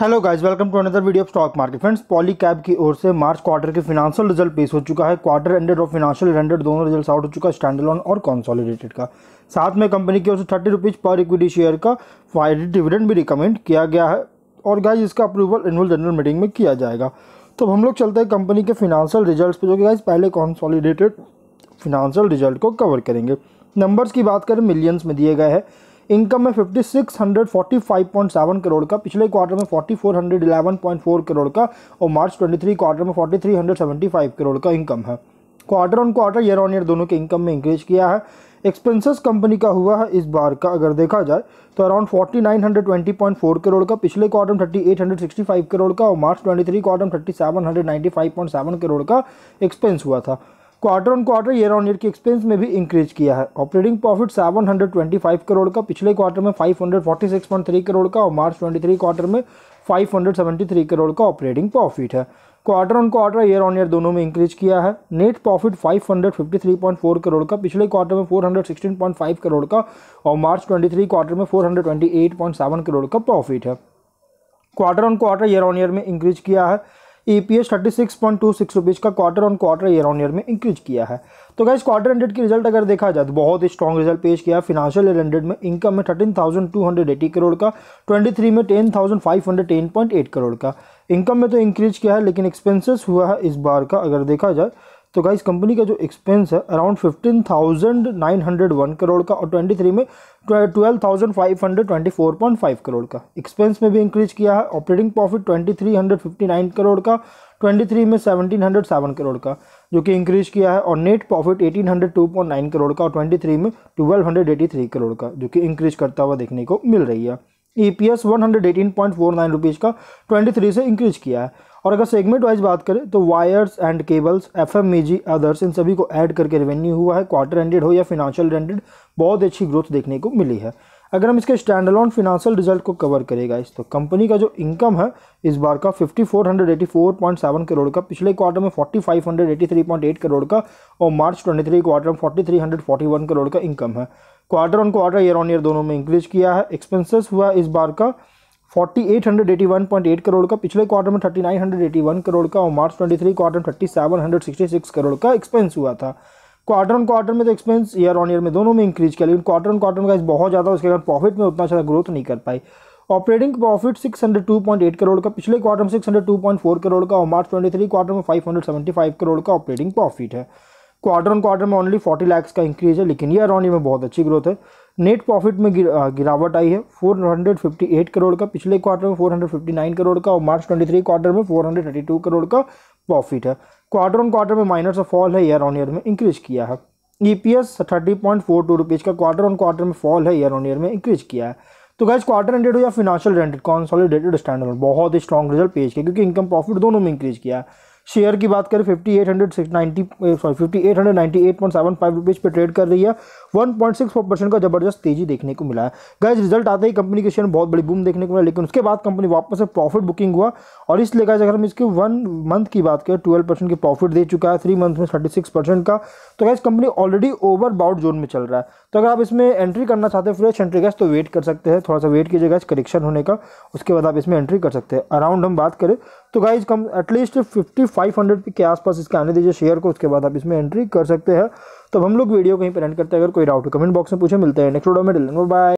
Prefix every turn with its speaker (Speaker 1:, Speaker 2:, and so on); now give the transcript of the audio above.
Speaker 1: hello guys welcome to another video of stock market friends Polycab की ओर से मार्च क्वार्टर के फिनांशियल रिजल्ट पेश हो चुका है क्वार्टर एंडेड और फिनांशियल एंडेड दोनों रिजल्ट आउट हो चुका है स्टैंडलोन और कॉन्सोलिडेटेड का साथ में कंपनी की ओर से थर्टी रुपीज़ पर इक्विटी शेयर का फाइड डिविडेंड भी रिकमेंड किया गया है और गाइज इसका अप्रूवल एनुअल जनरल मीटिंग में किया जाएगा तो हम लोग चलते हैं कंपनी के फिनांशियल रिजल्ट पर जो कि गाइज पहले कॉन्सॉलीडेटेड फिनेंशियल रिजल्ट को कवर करेंगे नंबर्स की बात करें मिलियंस में दिए गए हैं इनकम में फिफ्टी सेवन करोड़ का पिछले क्वार्टर में फोर करोड़ का और मार्च 23 क्वार्टर में 4375 करोड़ का इनकम है quarter on quarter year on year दोनों के इनकम में इंक्रीज किया है एक्सपेंसेस कंपनी का हुआ है इस बार का अगर देखा जाए तो अराउंड 4920.4 करोड़ का पिछले क्वार्टर में 3865 करोड़ का और मार्च 23 क्वार्टर में 3795.7 करोड़ का एक्सपेंस हुआ था quarter on quarter year on year के एक्सपेंस में भी इंक्रीज किया है ऑपरेटिंग प्रॉफिट 725 करोड़ का पिछले क्वार्टर में 546.3 करोड़ का और मार्च 23 क्वार्टर में 573 करोड़ का ऑपरेटिंग प्रॉफिट है quarter on quarter year on year दोनों में इंक्रीज किया है नेट प्रॉफिट 553.4 करोड़ का पिछले क्वार्टर में 416.5 करोड़ का और मार्च 23 क्वार्टर में 428.7 करोड़ का प्रॉफिट है quarter on quarter year on year में इंक्रीज किया है E P S thirty six point two six rupees का quarter on quarter year on year में इंक्रीज किया है तो गाइज क्वार्टर हंड्रेड की रिजल्ट अगर देखा जाए तो बहुत ही स्ट्रॉन्ग रिजल्ट पेश किया है ईयर हंड्रेड में इनकम में thirteen thousand two hundred eighty crore का ट्वेंटी थ्री में ten thousand five hundred ten point eight crore का इनकम में तो इंक्रीज किया है लेकिन एक्सपेंसेस हुआ है इस बार का अगर देखा जाए तो गाइज कंपनी का जो एक्सपेंस है around fifteen thousand nine hundred one crore का और ट्वेंटी थ्री में twelve thousand five hundred twenty four point five crore का एक्सपेंस में भी इंक्रीज किया है operating profit twenty three hundred fifty nine crore का ट्वेंटी थ्री में सेवनटीन हंड्रेड सेवन करोड़ का जो कि इंक्रीज किया है और net profit eighteen hundred two point nine crore का और ट्वेंटी थ्री में twelve hundred eighty three crore का जो कि इंक्रीज करता हुआ देखने को मिल रही है E P S one hundred eighteen point four nine rupees का ट्वेंटी थ्री से इंक्रीज किया है और अगर सेगमेंट वाइज बात करें तो wires and cables F M others इन सभी को ऐड करके रेवेन्यू हुआ है क्वार्टर एंडेड हो या फिनांशियल एंडेड बहुत अच्छी ग्रोथ देखने को मिली है अगर हम इसके स्टैंड अलॉन रिजल्ट को कवर करेगा इस तो कंपनी का जो इनकम है इस बार का 5484.7 करोड़ का पिछले क्वार्टर में 4583.8 करोड़ का और मार्च 23 क्वार्टर में 4341 करोड़ का इनकम है quarter on quarter year on year दोनों में इंक्रीज किया है एक्सपेंसेस हुआ इस बार का 4881.8 करोड़ का पिछले क्वार्टर में 3981 करोड़ का और मार्च 23 क्वार्टर में 3766 करोड़ का एक्सपेंस हुआ था क्वार्टर ऑन क्वार्टर में तो एक्सपेंस ईयर ऑन ईयर में दोनों में इंक्रीज किया लेकिन क्वार्टर ऑन क्वार्टर का बहुत ज़्यादा उसके कारण प्रॉफिट में उतना ज़्यादा ग्रोथ नहीं कर पाई ऑपरेटिंग प्रॉफिट 602.8 करोड़ का पिछले क्वार्टर में 602.4 करोड़ का और मार्च 23 क्वार्टर में 575 करोड़ का ऑपरेटिंग प्रॉफिट है क्वार्टर ऑन क्वार्टर में ओनली 40 लाख का इंक्रीज है लेकिन ईयर ऑन ईयर में बहुत अच्छी ग्रोथ है नेट प्रॉफिट में गिरावट आई है 458 करोड़ का पिछले क्वार्टर में 459 करोड़ का और मार्च 23 क्वार्टर में 432 करोड़ का प्रॉफिट है क्वार्टर ऑन क्वार्टर में माइनस फॉल है ईयर ऑन ईयर में इंक्रीज किया है E P S thirty point four two rupees का क्वार्टर ऑन क्वार्टर में फॉल है ईयर ऑन ईयर में इंक्रीज किया है तो गैस क्वार्टर एंडेड हो या फिनेंशियल रेंटेड कॉन्सोलिडेटेड स्टैंडर्ड बहुत ही स्ट्रॉन्ग रिजल्ट पेश किया क्योंकि इनकम प्रॉफिट दोनों में इंक्रीज किया है शेयर की बात करें fifty eight hundred six ninety sorry fifty eight hundred ninety eight point seven five rupees पर ट्रेड कर रही है one point six four percent का जबरदस्त तेजी देखने को मिला है गैस रिजल्ट आते ही कंपनी के शेयर में बहुत बड़ी बूम देखने को मिला लेकिन उसके बाद कंपनी वापस से प्रॉफिट बुकिंग हुआ और इसलिए गैस अगर हम इसके वन मंथ की बात करें ट्वेल्व परसेंट की प्रॉफिट दे चुका है थ्री मंथ में थर्टी सिक्स परसेंट का तो guys company already overbought zone में चल रहा है तो अगर आप इसमें एंट्री करना चाहते हैं फ्रेश एंट्री गैस तो वेट कर सकते हैं थोड़ा सा वेट कीजिए गैस करेक्शन होने का उसके बाद आप इसमें एंट्री कर सकते हैं अराउंड हम बात करें तो गाइज कम एटलीस्ट फिफ्टी फाइव हंड्रेड के आसपास इसके आने दीजिए शेयर को उसके बाद आप इसमें एंट्री कर सकते हैं तो हम लोग वीडियो कहीं पर एंड करते हैं अगर कोई डाउट हो कमेंट बॉक्स में पूछे मिलते हैं नेक्स्ट वीडियो में बाय